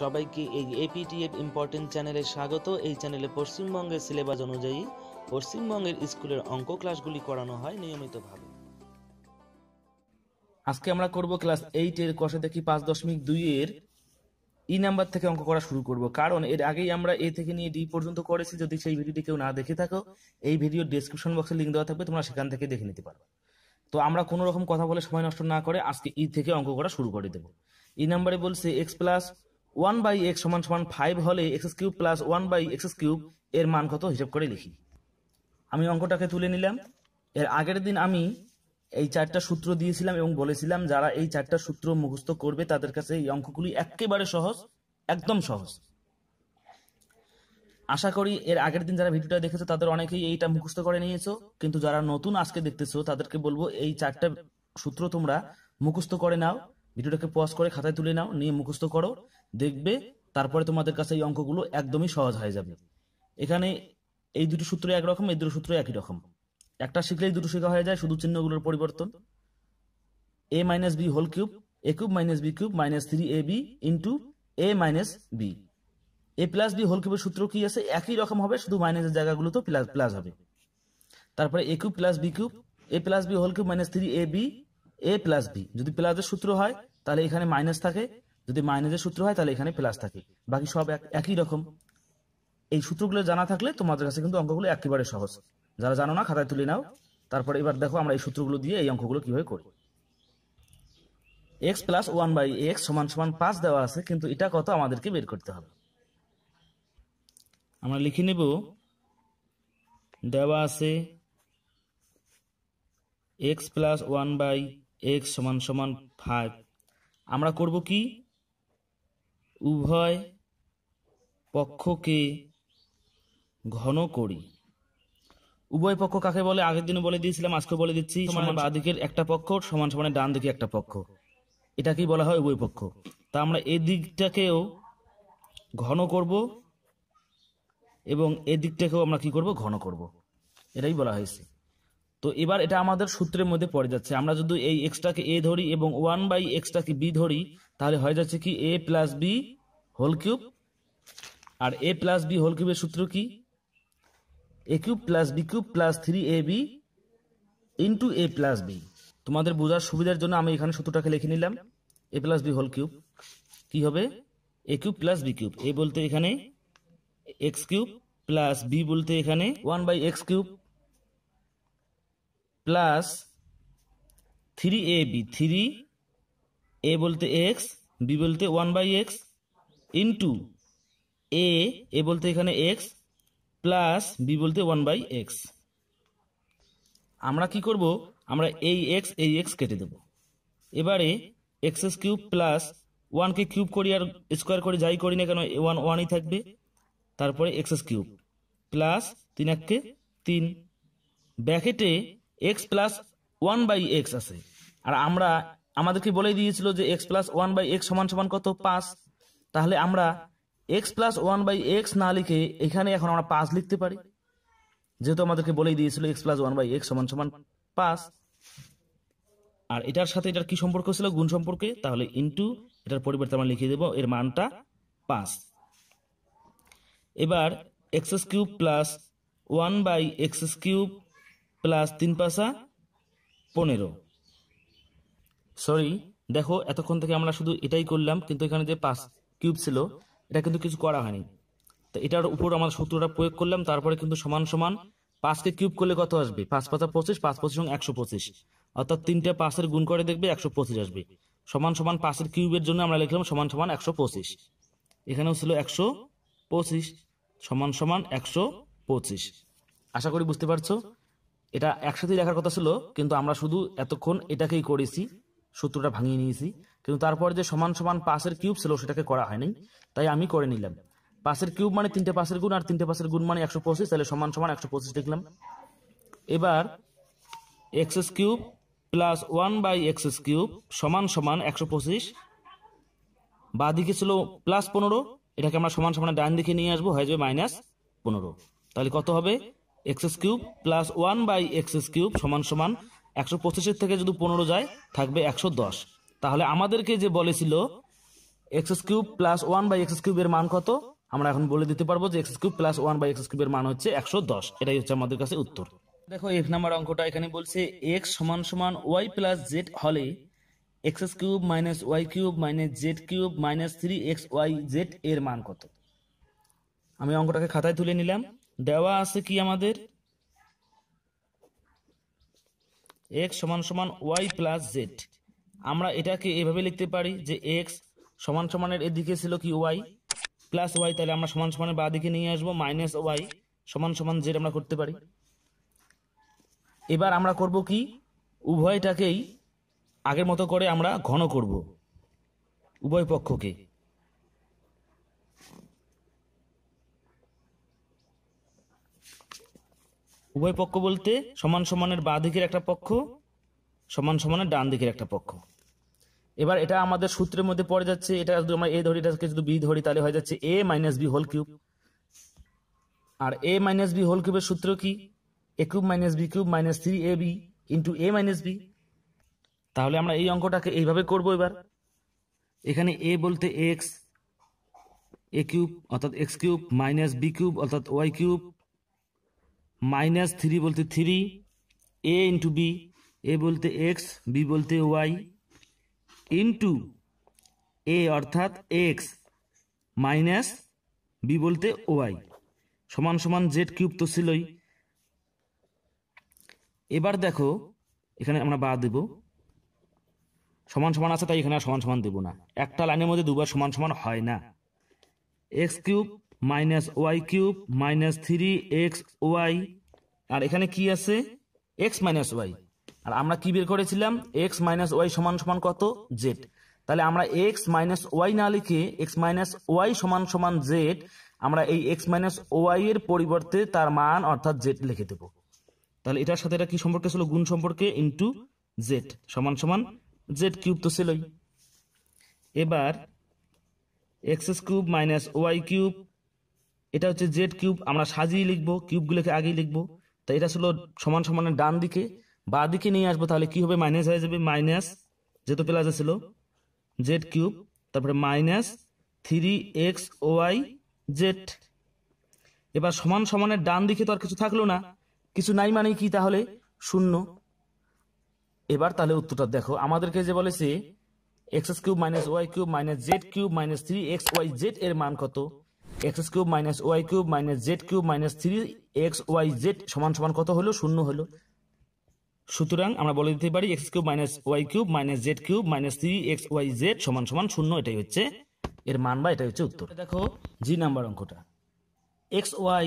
সবাইকে এই এপিটিএফ ইম্পর্টেন্ট চ্যানেলে স্বাগত এই চ্যানেলে পশ্চিমবঙ্গের সিলেবাস অনুযায়ী পশ্চিমবঙ্গের স্কুলের অঙ্ক ক্লাসগুলি করানো হয় নিয়মিতভাবে আজকে আমরা করব ক্লাস এর কষে দেখি পাঁচ দশমিক দুই এর ই e নাম্বার থেকে অঙ্ক করা শুরু করব কারণ এর আগেই আমরা এ থেকে নিয়ে ডি পর্যন্ত করেছি যদি সেই ভিডিওটি কেউ না দেখে থাকো এই ভিডিও ডিসক্রিপশন বক্সে লিঙ্ক দেওয়া থাকবে তোমরা সেখান থেকে দেখে নিতে পারবে তো আমরা কোনো রকম কথা বলে সময় নষ্ট না করে আজকে ই e থেকে অঙ্ক করা শুরু করে দেবো ই নাম্বারে বলছে x plus one by x সমান সমান ফাইভ হলে x cube plus one by x cube এর মান কত হিসেব করে লিখি আমি অঙ্কটাকে তুলে নিলাম এর আগের দিন আমি এই চারটা সূত্র দিয়েছিলাম এবং বলেছিলাম যারা এই চারটা সূত্র মুখস্থ করবে তাদের কাছে এই অঙ্কগুলি একেবারে সহজ একদম সহজ আশা করি এর আগের দিন যারা ভিডিওটা দেখেছো তাদের অনেকেই এইটা মুখস্থ করে নিয়েছো কিন্তু যারা নতুন আজকে দেখতেছো তাদেরকে বলবো এই চারটা সূত্র তোমরা মুখস্থ করে নাও ভিডিওটাকে পজ করে খাতায় তুলে নাও নিয়ে মুখস্থ করো দেখবে তারপরে তোমাদের কাছে এই অঙ্কগুলো একদমই সহজ হয়ে যাবে এখানে এই দুটো সূত্র একরকম এই দুটো সূত্র একই রকম একটা শিখলেই দুটো শেখা হয়ে যায় শুধু চিহ্নগুলোর পরিবর্তন a minus b whole cube a cube minus b cube minus three a b into a minus b a plus b whole কিউবের সূত্র কি আছে একই রকম হবে শুধু মাইনাসের জায়গাগুলো তো প্লাস প্লাস হবে তারপরে a cube plus b cube a plus b whole cube minus three a b a plus b যদি প্লাসের সূত্র হয় তাহলে এখানে মাইনাস থাকে যদি মাইনাসের সূত্র হয় তাহলে এখানে প্লাস থাকে বাকি সব একই রকম এই সূত্রগুলো জানা থাকলে তোমাদের কাছে কিন্তু অঙ্কগুলো একেবারে সহজ যারা জানো না খাতায় তুলে নাও তারপর এবার দেখো আমরা এই সূত্রগুলো দিয়ে এই অঙ্কগুলো কিভাবে করি x plus one by x সমান সমান পাঁচ দেওয়া আছে কিন্তু এটা কত আমাদেরকে বের করতে হবে আমরা লিখে নেব দেওয়া আছে x plus one by x সমান সমান ফাইভ আমরা করব কি উভয় পক্ষকে ঘন করি উভয় পক্ষ কাকে বলে আগের দিনও বলে দিয়েছিলাম আজকে বলে দিচ্ছি সমান দিকের একটা পক্ষ সমান সমান ডান দিকে একটা পক্ষ এটাকেই বলা হয় উভয় পক্ষ তা আমরা এদিকটাকেও ঘন করব এবং এদিকটাকেও আমরা কি করব ঘন করব এটাই বলা হয়েছে তো এবার এটা আমাদের সূত্রের মধ্যে পড়ে যাচ্ছে আমরা যদি এই এক্সটাকে এ ধরি এবং ওয়ান বাই এক্সটাকে বি ধরি তাহলে হয়ে যাচ্ছে কি a plus b whole cube আর এ প্লাস বি হোল কিউবের সূত্র কি a cube plus b cube plus three a b into a plus b তোমাদের বোঝার সুবিধার জন্য আমি এখানে সূত্রটাকে লিখে নিলাম a plus b whole cube কি হবে a cube plus b cube a বলতে এখানে এক্স কিউব প্লাস বি বলতে এখানে one by x cube plus three a b three এ বলতে এক্স বি বলতে one by x into a a বলতে এখানে এক্স প্লাস বি বলতে ওয়ান বাই এক্স আমরা কি করব আমরা এই এক্স এই এক্স কেটে দেব এবারে এক্স কিউব প্লাস ওয়ানকে কিউব করি আর স্কোয়ার করে যাই করি না কেন ওয়ান ওয়ানই থাকবে তারপরে এক্স কিউব প্লাস তিন এককে তিন ব্যাকেটে x plus one by x আছে আর আমরা আমাদেরকে বলে দিয়েছিল যে x plus one by x সমান সমান কত পাঁচ তাহলে আমরা x plus one by x না লিখে এখানে এখন আমরা পাঁচ লিখতে পারি যেহেতু আমাদেরকে বলেই দিয়েছিল x plus one by x সমান সমান পাঁচ আর এটার সাথে এটার কি সম্পর্ক ছিল গুণ সম্পর্কে তাহলে ইন্টু এটার পরিবর্তে আমরা লিখে দেব এর মানটা পাঁচ এবার x cube plus one by x cube plus তিন পাশা পনেরো সরি দেখো এতক্ষণ থেকে আমরা শুধু এটাই করলাম কিন্তু এখানে যে পাঁচ কিউব ছিল এটা কিন্তু কিছু করা হয়নি তো এটার উপর আমরা সূত্রটা প্রয়োগ করলাম তারপরে কিন্তু সমান সমান পাঁচকে কিউব করলে কত আসবে পাঁচ পাতা পঁচিশ পাঁচ পঁচিশ এবং একশো পঁচিশ অর্থাৎ তিনটা পাঁচের গুণ করে দেখবে একশো পঁচিশ আসবে সমান সমান পাঁচের কিউবের জন্য আমরা লিখলাম সমান সমান একশো পঁচিশ এখানেও ছিল একশো পঁচিশ সমান সমান একশো পঁচিশ আশা করি বুঝতে পারছো এটা একসাথেই দেখার কথা ছিল কিন্তু আমরা শুধু এতক্ষণ এটাকেই করেছি সূত্রটা ভাঙিয়ে নিয়েছি কিন্তু তারপর যে সমান সমান পাশের কিউব ছিল সেটাকে করা হয়নি তাই আমি করে নিলাম পাশের কিউব মানে তিনটে পাঁচের গুণ আর তিনটে পাশের গুণ মানে একশো পঁচিশ তাহলে সমান সমান একশো পঁচিশ দেখলাম এবার x cube plus one by x cube সমান সমান একশো পঁচিশ বা দিকে ছিল প্লাস পনেরো এটাকে আমরা সমান সমান ডান দিকে নিয়ে আসবো হয়ে যাবে মাইনাস পনেরো তাহলে কত হবে এক্সএস কিউব প্লাস ওয়ান বাই এক্সএস কিউব সমান সমান একশো পঁচিশের থেকে যদি পনেরো যায় থাকবে একশো দশ তাহলে আমাদেরকে যে বলেছিল এক্সএস কিউব প্লাস ওয়ান বাই এক্সএস কিউবের মান কত আমরা এখন বলে দিতে পারবো যে x cube plus one by x কিউবের মান হচ্ছে একশো দশ এটাই হচ্ছে আমাদের কাছে উত্তর দেখো এক নাম্বার অঙ্কটা এখানে বলছে এক্স সমান সমান ওয়াই প্লাস জেড হলে x cube minus y cube minus z cube minus three x y z এর মান কত আমি অঙ্কটাকে খাতায় তুলে নিলাম দেওয়া আছে কি আমাদের এক্স সমান সমান ওয়াই প্লাস জেড আমরা এটাকে এভাবে লিখতে পারি যে এক্স সমান সমানের এদিকে ছিল কি ওয়াই প্লাস ওয়াই তাহলে আমরা সমান সমানের বা দিকে নিয়ে আসবো মাইনাস ওয়াই সমান সমান জেড আমরা করতে পারি এবার আমরা করব কি উভয়টাকেই আগের মতো করে আমরা ঘন করব উভয় পক্ষকে উভয় পক্ষ বলতে সমান সমানের বাঁ দিকের একটা পক্ষ সমান সমানের ডান দিকের একটা পক্ষ এবার এটা আমাদের সূত্রের মধ্যে পড়ে যাচ্ছে এটা যদি আমরা এ ধরি এটাকে যদি বি ধরি তাহলে হয়ে যাচ্ছে a minus b whole cube আর এ মাইনাস বি হোল কিউবের সূত্র কি a cube minus b cube minus three a b into a minus b তাহলে আমরা এই অঙ্কটাকে এইভাবে করব এবার এখানে এ বলতে এক্স এ কিউব অর্থাৎ x cube minus b cube অর্থাৎ ওয়াই কিউব মাইনাস থ্রি বলতে three a into b a বলতে এক্স বি বলতে ওয়াই ইন্টু এ অর্থাৎ এক্স মাইনাস বি বলতে ওয়াই সমান সমান জেড কিউব তো ছিলই এবার দেখো এখানে আমরা বাদ দেব সমান সমান আছে তাই এখানে সমান সমান দেব না একটা লাইনের মধ্যে দুবার সমান সমান হয় না x cube minus y cube minus three x y আর এখানে কি আছে এক্স মাইনাস ওয়াই আর আমরা কি বের করেছিলাম এক্স মাইনাস ওয়াই সমান সমান কত জেড তাহলে আমরা এক্স মাইনাস ওয়াই না লিখে এক্স মাইনাস ওয়াই সমান সমান জেড আমরা এই এক্স মাইনাস ওয়াই এর পরিবর্তে তার মান অর্থাৎ জেড লিখে দেব তাহলে এটার সাথে এটা কি সম্পর্কে ছিল গুণ সম্পর্কে ইন্টু জেড সমান সমান জেড কিউব তো ছিলই এবার x cube minus y cube এটা হচ্ছে জেড কিউব আমরা সাজিয়ে লিখবো কিউবগুলোকে আগেই লিখবো তো এটা ছিল সমান সমানের ডান দিকে বা দিকে নিয়ে আসবো তাহলে কি হবে মাইনাস হয়ে যাবে মাইনাস যেহেতু প্লাস ছিল জেড কিউব তারপরে minus three x y z এবার সমান সমানের ডান দিকে তো আর কিছু থাকলো না কিছু নাই মানে কি তাহলে শূন্য এবার তাহলে উত্তরটা দেখো আমাদেরকে যে বলেছে x cube minus y cube minus z cube minus three x y z এর মান কত x cube minus y cube minus z cube minus three x y z সমান সমান কত হলো শূন্য হলো সুতরাং আমরা বলে দিতে পারি x cube minus y cube minus z cube minus three x y z সমান সমান শূন্য এটাই হচ্ছে এর মান বা এটাই হচ্ছে উত্তর দেখো জি নাম্বার অঙ্কটা x y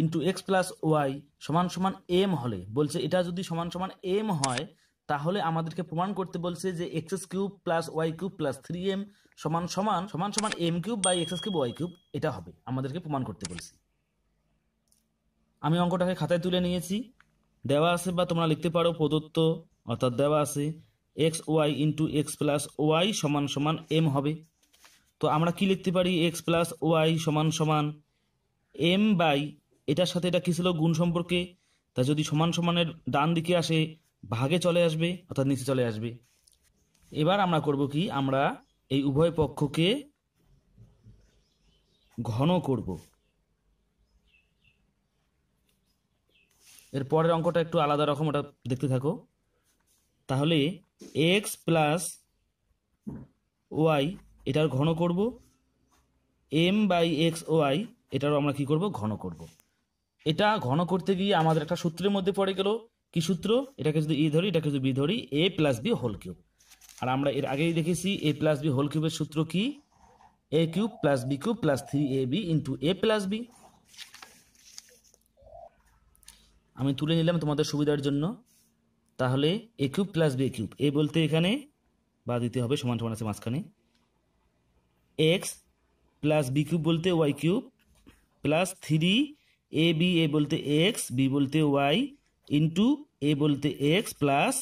into x plus y সমান সমান এম হলে বলছে এটা যদি সমান সমান এম হয় তাহলে আমাদেরকে প্রমাণ করতে বলছে যে x s cube plus y cube plus three m সমান সমান সমান সমান m cube by x s cube y cube এটা হবে আমাদেরকে প্রমাণ করতে বলছে আমি অঙ্কটাকে খাতায় তুলে নিয়েছি দেওয়া আছে বা তোমরা লিখতে পারো প্রদত্ত অর্থাৎ দেওয়া আছে x y into x plus y সমান সমান এম হবে তো আমরা কি লিখতে পারি এক্স প্লাস ওয়াই সমান সমান এম বাই এটার সাথে এটা কী ছিল গুণ সম্পর্কে তা যদি সমান সমানের ডান দিকে আসে ভাগে চলে আসবে অর্থাৎ নিচে চলে আসবে এবার আমরা করব কি আমরা এই উভয় পক্ষকে ঘন করব এর পরের অঙ্কটা একটু আলাদা রকম ওটা দেখতে থাকো তাহলে এক্স প্লাস ওয়াই এটার ঘন করব এম বাই এক্স ওয়াই এটারও আমরা কি করব ঘন করব এটা ঘন করতে গিয়ে আমাদের একটা সূত্রের মধ্যে পড়ে গেল কি সূত্র এটাকে যদি ই e ধরি এটাকে যদি বি ধরি a plus b whole cube আর আমরা এর আগেই দেখেছি এ প্লাস বি হোল কিউবের সূত্র কি a cube plus b cube plus three a b into a plus b আমি তুলে নিলাম তোমাদের সুবিধার জন্য তাহলে a cube plus b cube a বলতে এখানে বা দিতে হবে সমান সমান আছে মাঝখানে এক্স প্লাস বি কিউব বলতে y cube plus three a b a বলতে এক্স বি বলতে ওয়াই ইন্টু এ বলতে এক্স প্লাস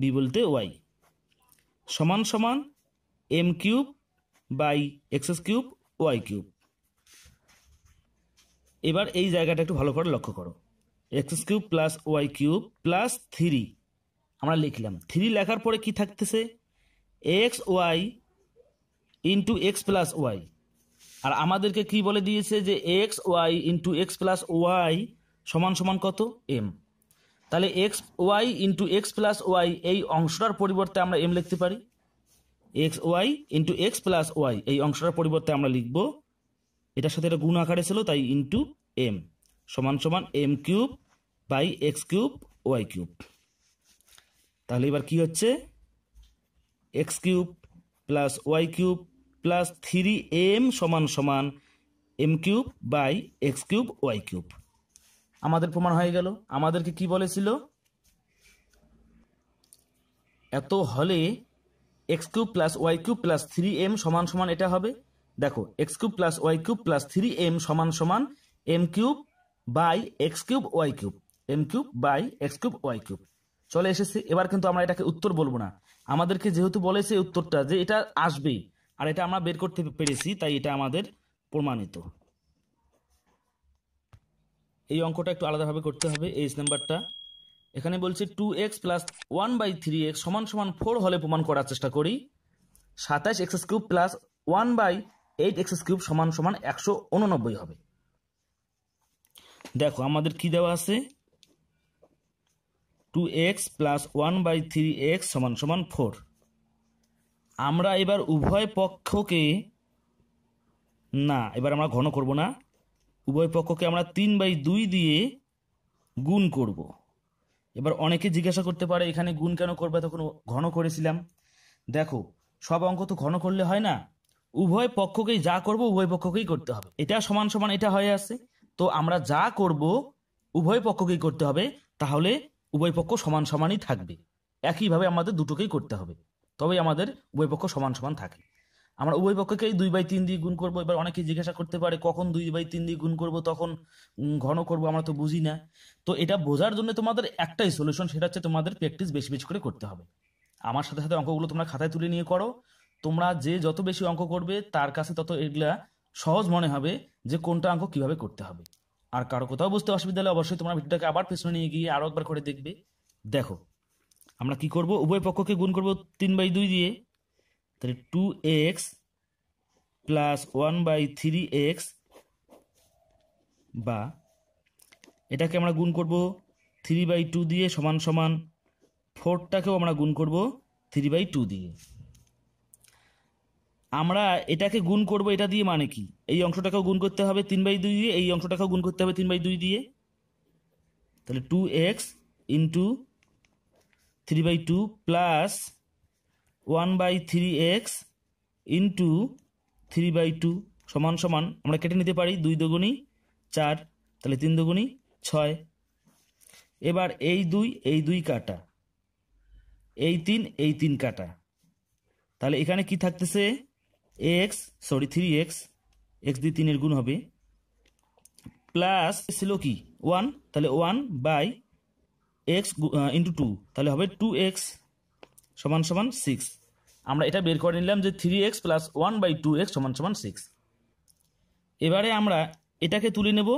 বি বলতে ওয়াই সমান সমান এম কিউব বাই এক্সএস কিউব ওয়াই কিউব এবার এই জায়গাটা একটু ভালো করে লক্ষ্য করো x's cube plus y cube plus three আমরা লিখলাম থ্রি লেখার পরে কি থাকতেছে x y into x plus y আর আমাদেরকে কি বলে দিয়েছে যে x y into x plus y সমান সমান কত এম তাহলে x y into x plus y এই অংশটার পরিবর্তে আমরা এম লিখতে পারি x y into x plus y এই অংশটার পরিবর্তে আমরা লিখব এটার সাথে এটা গুণ আকারে ছিল তাই ইন্টু এম সমান সমান m cube by x cube y cube তাহলে এবার কি হচ্ছে x cube plus y cube plus three m সমান সমান m cube by x cube y cube আমাদের প্রমাণ হয়ে গেল আমাদেরকে কি বলেছিল এত হলে x cube plus y cube plus three m সমান সমান এটা হবে দেখো x cube plus y cube plus three m সমান সমান m cube by x cube y cube m cube by x cube y cube চলে এসেছে এবার কিন্তু আমরা এটাকে উত্তর বলবো না আমাদেরকে যেহেতু বলেছে উত্তরটা যে এটা আসবেই আর এটা আমরা বের করতে পেরেছি তাই এটা আমাদের প্রমাণিত এই অঙ্কটা একটু আলাদাভাবে করতে হবে এইচ নাম্বারটা এখানে বলছে two x plus one by three x সমান সমান ফোর হলে প্রমাণ করার চেষ্টা করি সাতাশ x cube plus one by eight x cube সমান সমান একশো উননব্বই হবে দেখো আমাদের কি দেওয়া আছে two x plus one by three x সমান সমান ফোর আমরা এবার উভয় পক্ষকে না এবার আমরা ঘন করব না উভয় পক্ষকে আমরা তিন বাই দুই দিয়ে গুণ করব। এবার অনেকে জিজ্ঞাসা করতে পারে এখানে গুণ কেন করবে তখন ঘন করেছিলাম দেখো সব অঙ্ক তো ঘন করলে হয় না উভয় পক্ষকেই যা করব উভয় পক্ষকেই করতে হবে এটা সমান সমান এটা হয়ে আছে তো আমরা যা করব উভয় পক্ষকেই করতে হবে তাহলে উভয় পক্ষ সমান সমানই থাকবে একইভাবে আমাদের দুটোকেই করতে হবে তবেই আমাদের উভয় পক্ষ সমান সমান থাকে আমরা উভয় পক্ষকেই দুই বাই তিন দিয়ে গুণ করবো এবার অনেকে জিজ্ঞাসা করতে পারে কখন দুই বাই তিন দিয়ে গুণ করব তখন ঘন করবো আমরা তো বুঝি না তো এটা বোঝার জন্য তোমাদের একটাই সলিউশন সেটা হচ্ছে তোমাদের প্র্যাকটিস বেশি বেশি করে করতে হবে আমার সাথে সাথে অঙ্কগুলো তোমরা খাতায় তুলে নিয়ে করো তোমরা যে যত বেশি অঙ্ক করবে তার কাছে তত এগুলা সহজ মনে হবে যে কোনটা অঙ্ক কিভাবে করতে হবে আর কারো কোথাও বুঝতে অসুবিধা হলে অবশ্যই তোমরা ভিডিওটাকে আবার পেছনে নিয়ে গিয়ে আরও একবার করে দেখবে দেখো আমরা কি করব উভয় পক্ষকে গুণ করব তিন বাই দুই দিয়ে তাহলে two x plus one by three x বা এটাকে আমরা গুণ করব থ্রি বাই টু দিয়ে সমান সমান ফোরটাকেও আমরা গুণ করব থ্রি বাই টু দিয়ে আমরা এটাকে গুণ করব এটা দিয়ে মানে কি এই অংশটাকেও গুণ করতে হবে তিন বাই দুই দিয়ে এই অংশটাকেও গুণ করতে হবে তিন বাই দুই দিয়ে তাহলে two x into three by two plus one by three x into three by two সমান সমান আমরা কেটে নিতে পারি দুই দুগুণি চার তাহলে তিন দুগুণি ছয় এবার এই দুই এই দুই কাটা এই তিন এই তিন কাটা তাহলে এখানে কি থাকতেছে x sorry three x x দিয়ে তিনের গুণ হবে প্লাস ছিল কি ওয়ান তাহলে one by x into two তাহলে হবে টু এক্স সমান সমান সিক্স আমরা এটা বের করে নিলাম যে three x plus one by two x সমান সমান সিক্স এবারে আমরা এটাকে তুলে নেব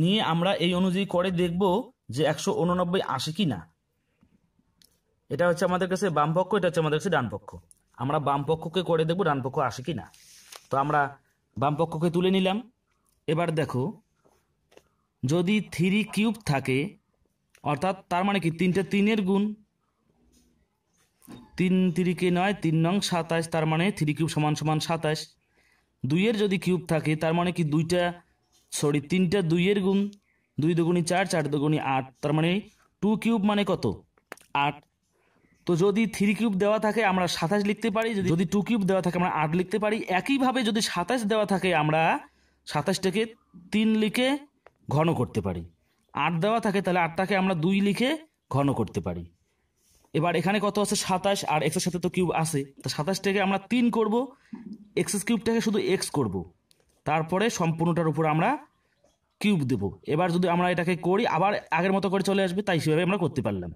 নিয়ে আমরা এই অনুযায়ী করে দেখব যে একশো উননব্বই আসে কি না এটা হচ্ছে আমাদের কাছে বামপক্ষ এটা হচ্ছে আমাদের কাছে ডান আমরা বামপক্ষকে করে দেখব ডান আসে কি না তো আমরা বামপক্ষকে তুলে নিলাম এবার দেখো যদি থ্রি কিউব থাকে অর্থাৎ তার মানে কি তিনটে তিনের গুণ তিন তিরিকে নয় তিন নং সাতাশ তার মানে থ্রি কিউব সমান সমান সাতাশ দুইয়ের যদি কিউব থাকে তার মানে কি দুইটা সরি তিনটা দুইয়ের গুণ দুই দুগুণি চার চার দুগুণি আট তার মানে টু কিউব মানে কত আট তো যদি থ্রি কিউব দেওয়া থাকে আমরা সাতাশ লিখতে পারি যদি যদি টু কিউব দেওয়া থাকে আমরা আট লিখতে পারি একইভাবে যদি সাতাশ দেওয়া থাকে আমরা সাতাশটাকে তিন লিখে ঘন করতে পারি আট দেওয়া থাকে তাহলে আটটাকে আমরা দুই লিখে ঘন করতে পারি এবার এখানে কত আছে সাতাশ আর এক্সের সাথে তো কিউব আছে তা সাতাশটাকে আমরা তিন করব এক্স কিউবটাকে শুধু এক্স করব তারপরে সম্পূর্ণটার উপর আমরা কিউব দেব এবার যদি আমরা এটাকে করি আবার আগের মতো করে চলে আসবে তাই সেভাবে আমরা করতে পারলাম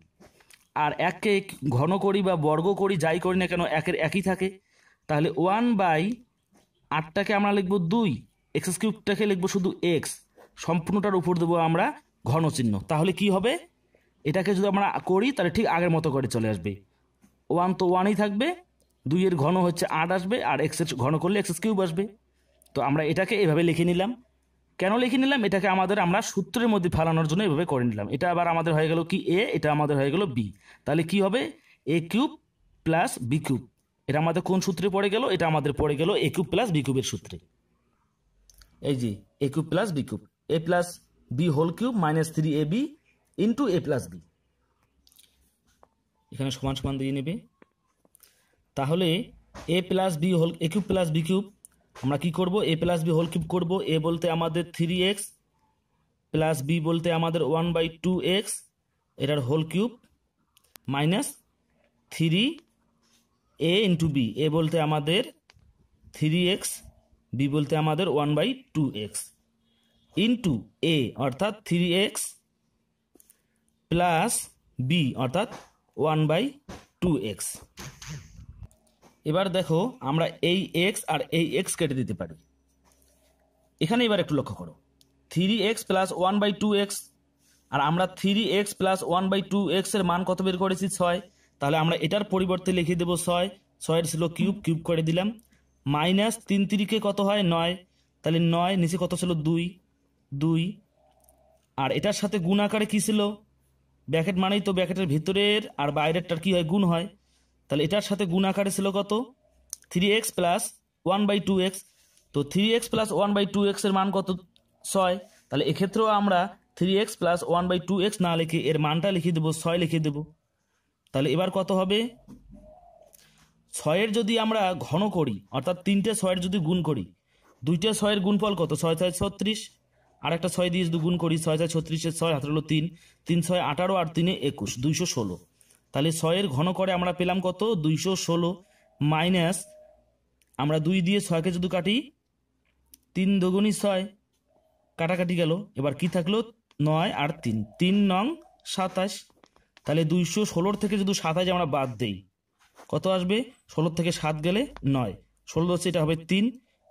আর এককে ঘন করি বা বর্গ করি যাই করি না কেন একের একই থাকে তাহলে ওয়ান বাই আটটাকে আমরা লিখব দুই এক্স কিউবটাকে লিখবো শুধু এক্স সম্পূর্ণটার উপর দেবো আমরা ঘন চিহ্ন তাহলে কি হবে এটাকে যদি আমরা করি তাহলে ঠিক আগের মতো করে চলে আসবে ওয়ান তো ওয়ানই থাকবে দুইয়ের ঘন হচ্ছে আট আসবে আর এক্সের ঘন করলে এক্সেস কিউব আসবে তো আমরা এটাকে এভাবে লিখে নিলাম কেন লিখে নিলাম এটাকে আমাদের আমরা সূত্রের মধ্যে ফেলানোর জন্য এভাবে করে নিলাম এটা আবার আমাদের হয়ে গেল কি এ এটা আমাদের হয়ে গেল বি তাহলে কি হবে a cube plus b cube এটা আমাদের কোন সূত্রে পড়ে গেল এটা আমাদের পড়ে গেল এ কিউব প্লাস বি কিউবের সূত্রে এই যে a cube plus b cube a plus b whole cube minus three a b into a plus b এখানে সমান সমান দিয়ে নেবে তাহলে a plus b whole a cube plus b cube আমরা কি করব a plus b whole cube করবো এ বলতে আমাদের থ্রি এক্স প্লাস বি বলতে আমাদের ওয়ান বাই টু এক্স এটার whole cube minus three a into b a বলতে আমাদের থ্রি এক্স বি বলতে আমাদের one by two x into a অর্থাৎ থ্রি এক্স প্লাস বি অর্থাৎ ওয়ান বাই টু এক্স এবার দেখো আমরা এই এক্স আর এই এক্স কেটে দিতে পারি এখানে এবার একটু লক্ষ্য করো three x plus one by two x আর আমরা three x plus one by two এক্সের মান কত বের করেছি ছয় তাহলে আমরা এটার পরিবর্তে লিখে দেবো ছয় ছয়ের ছিল কিউব কিউব করে দিলাম মাইনাস তিন তিরিকে কত হয় নয় তাহলে নয় নিচে কত ছিল দুই দুই আর এটার সাথে গুণ আকারে কী ছিল ব্যাকেট মানেই তো ব্যাকেটের ভিতরের আর বাইরেরটার কী হয় গুণ হয় তাহলে এটার সাথে গুণ আকারে ছিল কত three x plus one by two x তো three x plus one by two এক্সের মান কত ছয় তাহলে এক্ষেত্রেও আমরা three x plus one by two x না লিখে এর মানটা লিখে দেবো ছয় লিখে দেবো তাহলে এবার কত হবে ছয়ের যদি আমরা ঘন করি অর্থাৎ তিনটে ছয়ের যদি গুণ করি দুইটা ছয়ের গুণফল কত ছয় ছয় ছত্রিশ আর একটা ছয় দিয়ে দুগুণ করি ছয় ছয় ছত্রিশের ছয় হাতে হলো তিন তিন ছয় আঠারো আর তিনে একুশ দুইশো ষোলো তাহলে ছয়ের ঘন করে আমরা পেলাম কত দুইশো ষোলো মাইনাস আমরা দুই দিয়ে ছয়কে যদি কাটি তিন দুগুণই ছয় কাটাকাটি গেল এবার কি থাকলো নয় আর তিন তিন নং সাতাশ তাহলে দুইশো ষোলোর থেকে যদি সাতাশ আমরা বাদ দেই কত আসবে ষোলোর থেকে সাত গেলে নয় ষোলো হচ্ছে এটা হবে তিন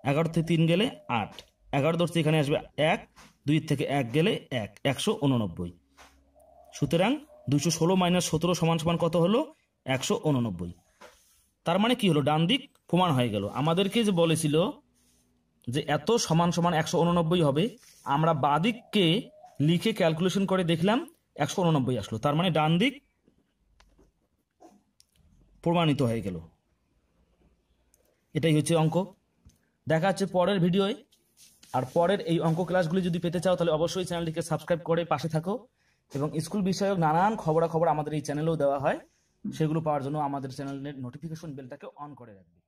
এগারো থেকে তিন গেলে আট এগারো দশ এখানে আসবে এক দুই থেকে এক গেলে এক একশো উননব্বই সুতরাং দুশো ষোলো মাইনাস সতেরো সমান সমান কত হলো একশো উননব্বই তার মানে কি হলো ডান দিক প্রমাণ হয়ে গেল আমাদেরকে যে বলেছিল যে এত সমান সমান একশো উননব্বই হবে আমরা বাদিককে লিখে ক্যালকুলেশন করে দেখলাম একশো উননব্বই আসলো তার মানে ডান দিক প্রমাণিত হয়ে গেল এটাই হচ্ছে অঙ্ক দেখা হচ্ছে পরের ভিডিওয় আর পরের এই অঙ্ক ক্লাসগুলি যদি পেতে চাও তাহলে অবশ্যই চ্যানেলটিকে সাবস্ক্রাইব করে পাশে থাকো এবং স্কুল বিষয়ক নানান খবরাখবর আমাদের এই চ্যানেলেও দেওয়া হয় সেগুলো পাওয়ার জন্য আমাদের চ্যানেলের নোটিফিকেশন বেলটাকে অন করে রাখবে